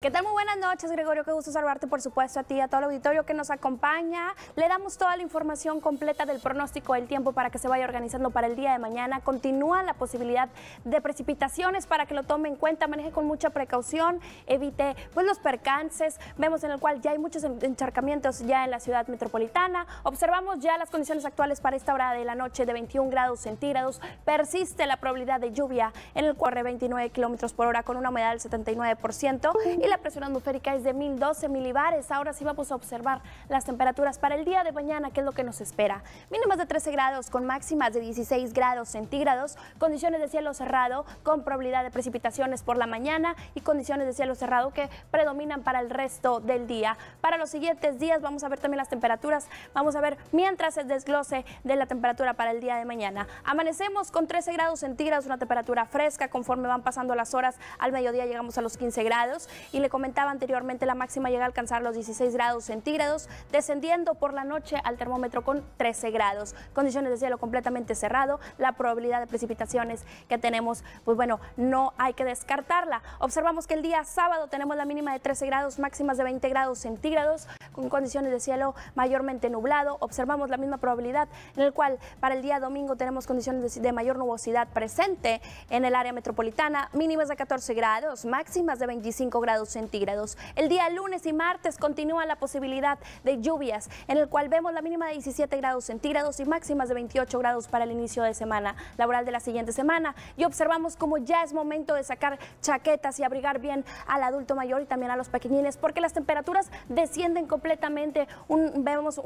¿Qué tal? Muy buenas noches, Gregorio. Qué gusto saludarte, por supuesto, a ti y a todo el auditorio que nos acompaña. Le damos toda la información completa del pronóstico del tiempo para que se vaya organizando para el día de mañana. Continúa la posibilidad de precipitaciones para que lo tome en cuenta, maneje con mucha precaución, evite pues, los percances. Vemos en el cual ya hay muchos encharcamientos ya en la ciudad metropolitana. Observamos ya las condiciones actuales para esta hora de la noche de 21 grados centígrados. Persiste la probabilidad de lluvia en el de 29 kilómetros por hora con una humedad del 79%. Y la presión atmosférica es de 1012 milibares. Ahora sí vamos a observar las temperaturas para el día de mañana, que es lo que nos espera. Mínimas de 13 grados con máximas de 16 grados centígrados, condiciones de cielo cerrado con probabilidad de precipitaciones por la mañana y condiciones de cielo cerrado que predominan para el resto del día. Para los siguientes días vamos a ver también las temperaturas, vamos a ver mientras el desglose de la temperatura para el día de mañana. Amanecemos con 13 grados centígrados, una temperatura fresca conforme van pasando las horas, al mediodía llegamos a los 15 grados y y le comentaba anteriormente la máxima llega a alcanzar los 16 grados centígrados, descendiendo por la noche al termómetro con 13 grados. Condiciones de cielo completamente cerrado, la probabilidad de precipitaciones que tenemos, pues bueno, no hay que descartarla. Observamos que el día sábado tenemos la mínima de 13 grados, máximas de 20 grados centígrados, con condiciones de cielo mayormente nublado. Observamos la misma probabilidad en el cual para el día domingo tenemos condiciones de, mayor nubosidad presente en el área metropolitana, mínimas de 14 grados, máximas de 25 grados centígrados. El día lunes y martes continúa la posibilidad de lluvias, en el cual vemos la mínima de 17 grados centígrados y máximas de 28 grados para el inicio de semana laboral de la siguiente semana. Y observamos como ya es momento de sacar chaquetas y abrigar bien al adulto mayor y también a los pequeñines, porque las temperaturas descienden completamente completamente, vemos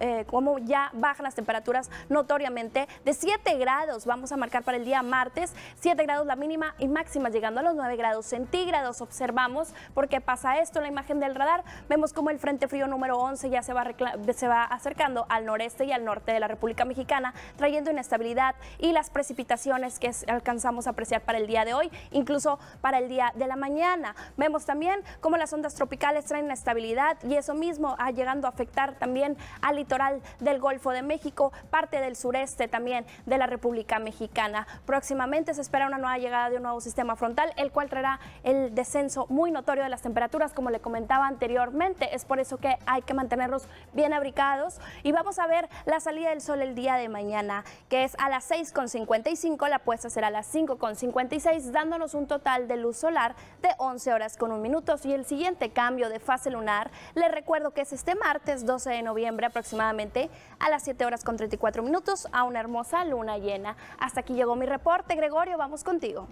eh, cómo ya bajan las temperaturas notoriamente de 7 grados, vamos a marcar para el día martes, 7 grados la mínima y máxima llegando a los 9 grados centígrados, observamos porque pasa esto en la imagen del radar, vemos como el Frente Frío número 11 ya se va, se va acercando al noreste y al norte de la República Mexicana, trayendo inestabilidad y las precipitaciones que alcanzamos a apreciar para el día de hoy, incluso para el día de la mañana. Vemos también cómo las ondas tropicales traen inestabilidad y eso mismo, ha ah, llegando a afectar también al litoral del Golfo de México, parte del sureste también de la República Mexicana. Próximamente se espera una nueva llegada de un nuevo sistema frontal, el cual traerá el descenso muy notorio de las temperaturas, como le comentaba anteriormente. Es por eso que hay que mantenernos bien abricados. Y vamos a ver la salida del sol el día de mañana, que es a las 6.55, la apuesta será a las 5.56, dándonos un total de luz solar de 11 horas con un minuto. Y el siguiente cambio de fase lunar le recuerdo que es este martes 12 de noviembre aproximadamente a las 7 horas con 34 minutos a una hermosa luna llena. Hasta aquí llegó mi reporte, Gregorio, vamos contigo.